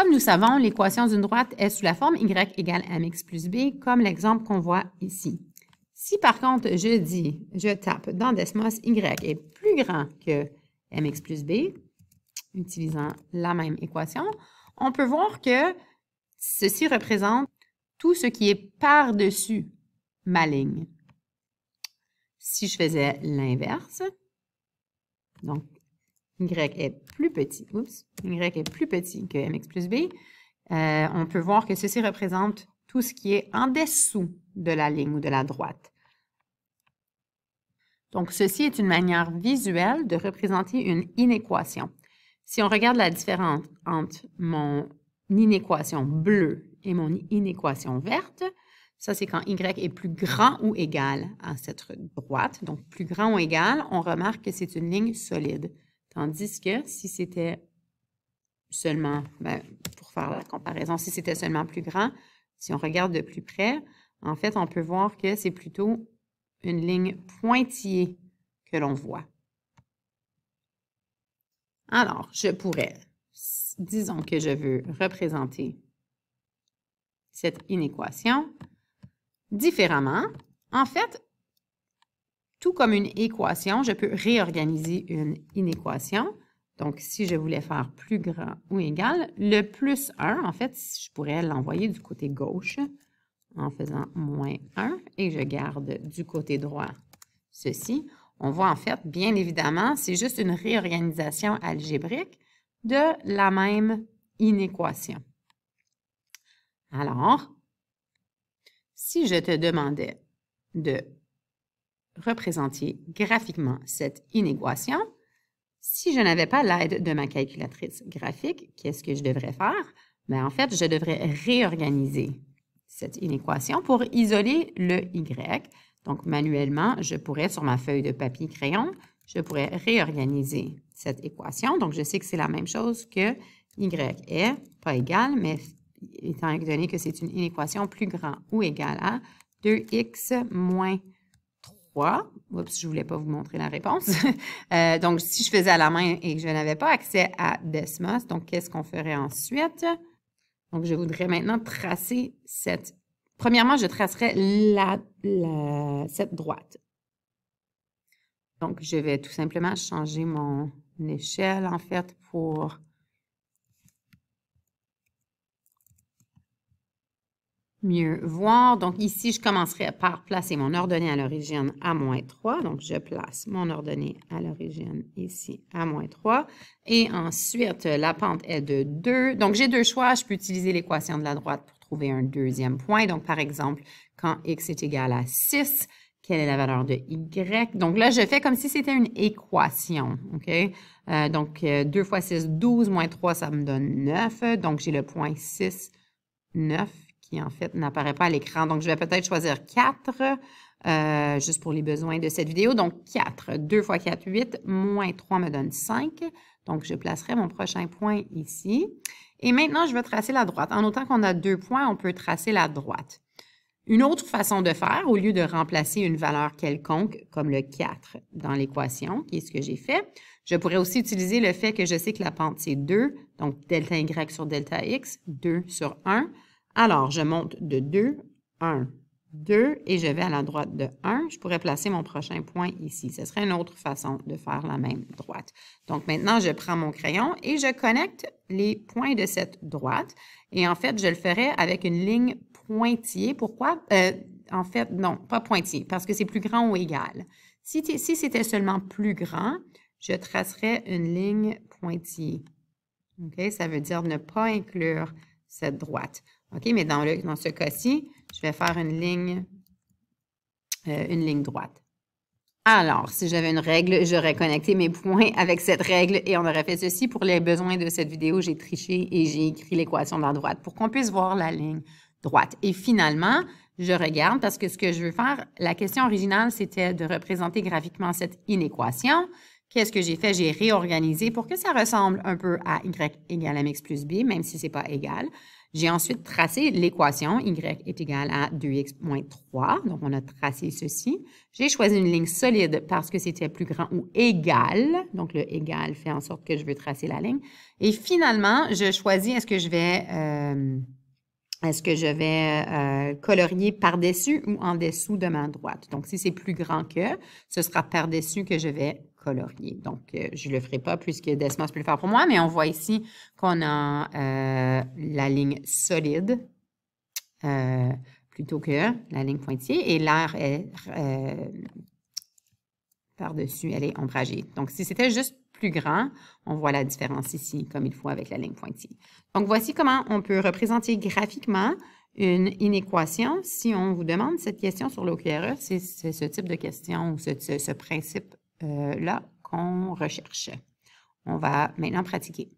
Comme nous savons, l'équation d'une droite est sous la forme y égale mx plus b, comme l'exemple qu'on voit ici. Si par contre je dis, je tape dans Desmos, y est plus grand que mx plus b, utilisant la même équation, on peut voir que ceci représente tout ce qui est par-dessus ma ligne. Si je faisais l'inverse, donc y est plus petit, y est plus petit que mx plus b, euh, on peut voir que ceci représente tout ce qui est en dessous de la ligne ou de la droite. Donc, ceci est une manière visuelle de représenter une inéquation. Si on regarde la différence entre mon inéquation bleue et mon inéquation verte, ça, c'est quand y est plus grand ou égal à cette droite. Donc, plus grand ou égal, on remarque que c'est une ligne solide. Tandis que si c'était seulement, ben, pour faire la comparaison, si c'était seulement plus grand, si on regarde de plus près, en fait, on peut voir que c'est plutôt une ligne pointillée que l'on voit. Alors, je pourrais, disons que je veux représenter cette inéquation différemment. En fait, tout comme une équation, je peux réorganiser une inéquation. Donc, si je voulais faire plus grand ou égal, le plus 1, en fait, je pourrais l'envoyer du côté gauche en faisant moins 1 et je garde du côté droit ceci. On voit en fait, bien évidemment, c'est juste une réorganisation algébrique de la même inéquation. Alors, si je te demandais de représenter graphiquement cette inéquation. Si je n'avais pas l'aide de ma calculatrice graphique, qu'est-ce que je devrais faire? Bien, en fait, je devrais réorganiser cette inéquation pour isoler le y. Donc, manuellement, je pourrais, sur ma feuille de papier crayon, je pourrais réorganiser cette équation. Donc, je sais que c'est la même chose que y est, pas égal, mais étant donné que c'est une inéquation plus grand ou égale à 2x moins Oups, je ne voulais pas vous montrer la réponse. Euh, donc, si je faisais à la main et que je n'avais pas accès à Desmos, donc qu'est-ce qu'on ferait ensuite? Donc, je voudrais maintenant tracer cette... Premièrement, je tracerais cette droite. Donc, je vais tout simplement changer mon échelle, en fait, pour mieux voir. Donc ici, je commencerai par placer mon ordonnée à l'origine à moins 3. Donc je place mon ordonnée à l'origine ici à moins 3. Et ensuite, la pente est de 2. Donc j'ai deux choix. Je peux utiliser l'équation de la droite pour trouver un deuxième point. Donc par exemple, quand x est égal à 6, quelle est la valeur de y. Donc là, je fais comme si c'était une équation, OK? Euh, donc, 2 euh, fois 6, 12, moins 3, ça me donne 9. Donc, j'ai le point 6, 9 qui en fait n'apparaît pas à l'écran. Donc, je vais peut-être choisir 4, euh, juste pour les besoins de cette vidéo. Donc, 4. 2 fois 4, 8, moins 3 me donne 5. Donc, je placerai mon prochain point ici. Et maintenant, je vais tracer la droite. En autant qu'on a deux points, on peut tracer la droite. Une autre façon de faire, au lieu de remplacer une valeur quelconque, comme le 4 dans l'équation, qui est ce que j'ai fait, je pourrais aussi utiliser le fait que je sais que la pente, c'est 2, donc delta y sur delta x, 2 sur 1. Alors, je monte de 2, 1, 2 et je vais à la droite de 1. Je pourrais placer mon prochain point ici. Ce serait une autre façon de faire la même droite. Donc maintenant, je prends mon crayon et je connecte les points de cette droite. Et en fait, je le ferai avec une ligne pointillée. Pourquoi? Euh, en fait, non, pas pointillée, parce que c'est plus grand ou égal. Si, c'était seulement plus grand, je tracerais une ligne pointillée. Ok Ça veut dire ne pas inclure cette droite. OK, mais dans, ce cas-ci, je vais faire une ligne, euh, une ligne droite. Alors, si j'avais une règle, j'aurais connecté mes points avec cette règle et on aurait fait ceci. Pour les besoins de cette vidéo, j'ai triché et j'ai écrit l'équation de la droite pour qu'on puisse voir la ligne droite. Et finalement, je regarde parce que ce que je veux faire, la question originale, c'était de représenter graphiquement cette inéquation. Qu'est-ce que j'ai fait? J'ai réorganisé pour que ça ressemble un peu à y égale mx plus b, même si ce n'est pas égal. J'ai ensuite tracé l'équation y est égal à 2x moins 3. Donc, on a tracé ceci. J'ai choisi une ligne solide parce que c'était plus grand ou égal. Donc, le égal fait en sorte que je veux tracer la ligne. Et finalement, je choisis, est-ce que je vais... Euh, est-ce que je vais euh, colorier par-dessus ou en dessous de ma droite? Donc, si c'est plus grand que, ce sera par-dessus que je vais donc, euh, je ne le ferai pas puisque Desmos peut le faire pour moi, mais on voit ici qu'on a euh, la ligne solide euh, plutôt que la ligne pointillée et l'air est par-dessus, elle est ombragée. Donc, si c'était juste plus grand, on voit la différence ici comme il faut avec la ligne pointillée. Donc, voici comment on peut représenter graphiquement une inéquation. Si on vous demande cette question sur l'OQRE, c'est ce type de question ou ce principe euh, là qu'on recherche. On va maintenant pratiquer.